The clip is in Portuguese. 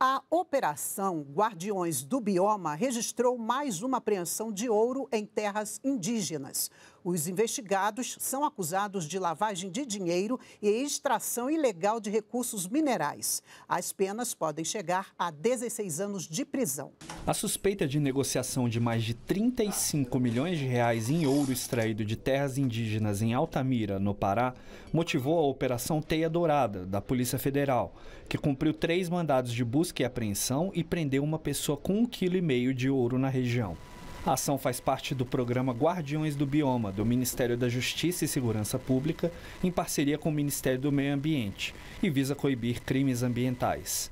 A Operação Guardiões do Bioma registrou mais uma apreensão de ouro em terras indígenas. Os investigados são acusados de lavagem de dinheiro e extração ilegal de recursos minerais. As penas podem chegar a 16 anos de prisão. A suspeita de negociação de mais de 35 milhões de reais em ouro extraído de terras indígenas em Altamira, no Pará, motivou a Operação Teia Dourada, da Polícia Federal, que cumpriu três mandados de busca busca e apreensão e prendeu uma pessoa com 1,5 kg de ouro na região. A ação faz parte do programa Guardiões do Bioma, do Ministério da Justiça e Segurança Pública, em parceria com o Ministério do Meio Ambiente, e visa coibir crimes ambientais.